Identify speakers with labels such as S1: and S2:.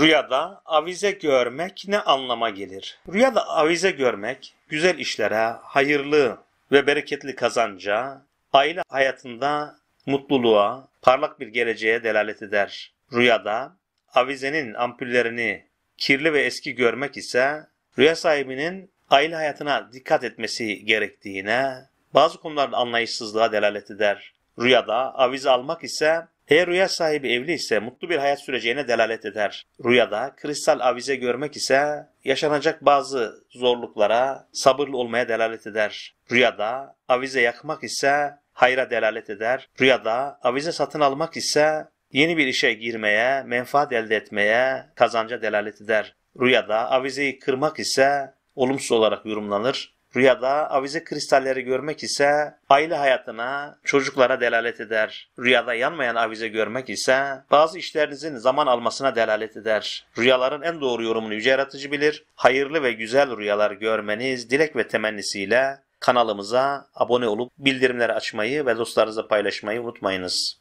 S1: Rüyada avize görmek ne anlama gelir? Rüyada avize görmek güzel işlere, hayırlı ve bereketli kazanca, aile hayatında mutluluğa, parlak bir geleceğe delalet eder. Rüyada avizenin ampullerini kirli ve eski görmek ise rüya sahibinin aile hayatına dikkat etmesi gerektiğine, bazı konularda anlayışsızlığa delalet eder. Rüyada avize almak ise eğer rüya sahibi evli ise mutlu bir hayat süreceğine delalet eder. Rüyada kristal avize görmek ise yaşanacak bazı zorluklara sabırlı olmaya delalet eder. Rüyada avize yakmak ise hayra delalet eder. Rüyada avize satın almak ise yeni bir işe girmeye, menfaat elde etmeye, kazanca delalet eder. Rüyada avizeyi kırmak ise olumsuz olarak yorumlanır. Rüyada avize kristalleri görmek ise aile hayatına, çocuklara delalet eder. Rüyada yanmayan avize görmek ise bazı işlerinizin zaman almasına delalet eder. Rüyaların en doğru yorumunu yüce yaratıcı bilir. Hayırlı ve güzel rüyalar görmeniz dilek ve temennisiyle kanalımıza abone olup bildirimleri açmayı ve dostlarınızla paylaşmayı unutmayınız.